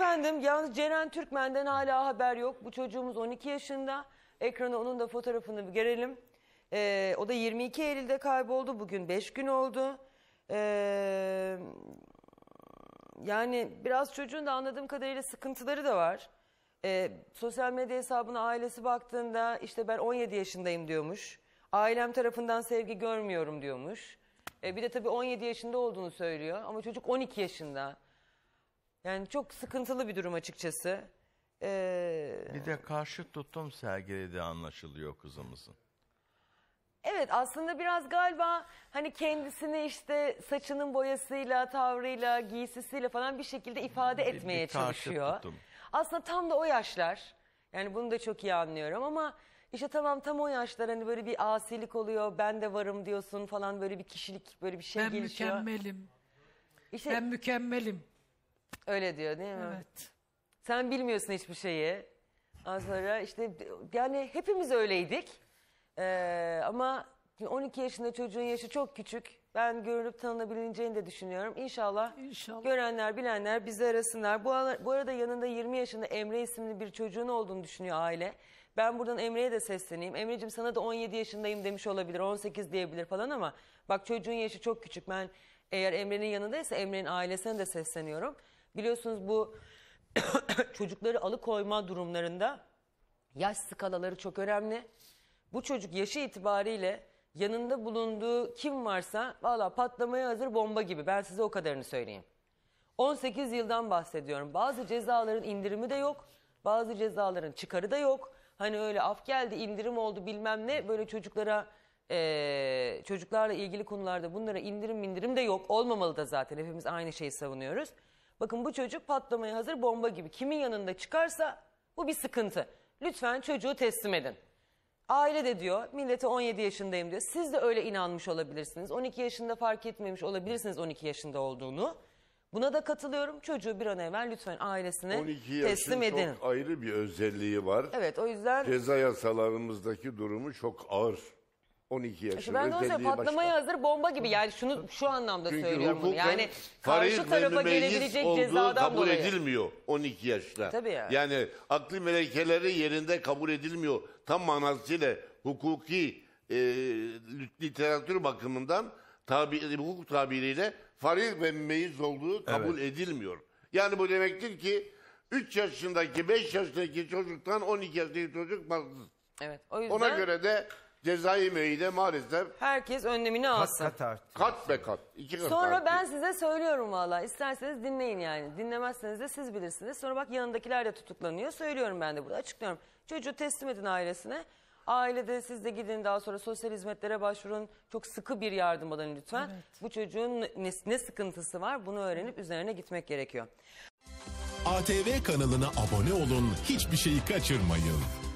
Efendim yalnız Ceren Türkmen'den hala haber yok. Bu çocuğumuz 12 yaşında. Ekrana onun da fotoğrafını bir görelim. Ee, o da 22 Eylül'de kayboldu. Bugün 5 gün oldu. Ee, yani biraz çocuğun da anladığım kadarıyla sıkıntıları da var. Ee, sosyal medya hesabına ailesi baktığında işte ben 17 yaşındayım diyormuş. Ailem tarafından sevgi görmüyorum diyormuş. Ee, bir de tabii 17 yaşında olduğunu söylüyor ama çocuk 12 yaşında. Yani çok sıkıntılı bir durum açıkçası. Ee, Bir de karşı tutum sergilediği anlaşılıyor kızımızın. evet aslında biraz galiba hani kendisini işte saçının boyasıyla, tavrıyla, giysisiyle falan bir şekilde ifade bir etmeye karşı çalışıyor. tutum. Aslında tam da o yaşlar. Yani bunu da çok iyi anlıyorum ama işte tamam tam o yaşlar hani böyle bir asilik oluyor, ben de varım diyorsun falan böyle bir kişilik böyle bir şey Ben gelişiyor. mükemmelim. İşte Ben mükemmelim. Öyle diyor değil mi? Evet. Sen bilmiyorsun hiçbir şeyi. Az sonra işte yani hepimiz öyleydik. Ee, ama 12 yaşında çocuğun yaşı çok küçük. Ben görünüp tanınabileceğini de düşünüyorum. İnşallah, İnşallah. görenler, bilenler bizi arasınlar. Bu, bu arada yanında 20 yaşında Emre isimli bir çocuğun olduğunu düşünüyor aile. Ben buradan Emre'ye de sesleneyim. Emre'cim sana da 17 yaşındayım demiş olabilir, 18 diyebilir falan ama bak çocuğun yaşı çok küçük. Ben eğer Emre'nin yanındaysa Emre'nin ailesine de sesleniyorum. Biliyorsunuz bu çocukları alıkoyma durumlarında yaş skalaları çok önemli. Bu çocuk yaşı itibariyle yanında bulunduğu kim varsa valla patlamaya hazır bomba gibi ben size o kadarını söyleyeyim. 18 yıldan bahsediyorum. Bazı cezaların indirimi de yok. Bazı cezaların çıkarı da yok. Hani öyle af geldi indirim oldu bilmem ne böyle çocuklara e, çocuklarla ilgili konularda bunlara indirim indirim de yok. Olmamalı da zaten hepimiz aynı şeyi savunuyoruz. Bakın bu çocuk patlamaya hazır bomba gibi. Kimin yanında çıkarsa bu bir sıkıntı. Lütfen çocuğu teslim edin. Aile de diyor millete 17 yaşındayım diyor. Siz de öyle inanmış olabilirsiniz. 12 yaşında fark etmemiş olabilirsiniz 12 yaşında olduğunu. Buna da katılıyorum. Çocuğu bir an evvel lütfen ailesine 12 yaşın teslim edin. çok ayrı bir özelliği var. Evet o yüzden Ceza yasalarımızdaki durumu çok ağır. 12 yaşında. ben de onu patlamaya hazır bomba gibi yani şunu şu anlamda Çünkü söylüyorum bunu. Yani karşı tarafa gelebilecek cezadan kabul dolayı. edilmiyor 12 yaşta. Tabii yani. Yani akli melekeleri yerinde kabul edilmiyor. Tam manasıyla hukuki e, literatür bakımından tabi, hukuk tabiriyle farid ve meyiz olduğu kabul evet. edilmiyor. Yani bu demektir ki 3 yaşındaki 5 yaşındaki çocuktan 12 yaşındaki çocuk farklı. Evet. O yüzden... Ona göre de cezai müeyyide maalesef Herkes önlemini alsın. Kat art. kat be kat. iki kat Sonra artık. ben size söylüyorum valla. İsterseniz dinleyin yani. Dinlemezseniz de siz bilirsiniz. Sonra bak yanındakiler de tutuklanıyor. Söylüyorum ben de burada açıklıyorum. Çocuğu teslim edin ailesine. Ailede siz de gidin daha sonra sosyal hizmetlere başvurun. Çok sıkı bir yardım alın lütfen. Bu çocuğun ne, ne sıkıntısı var bunu öğrenip üzerine gitmek gerekiyor. ATV kanalına abone olun, hiçbir şeyi kaçırmayın.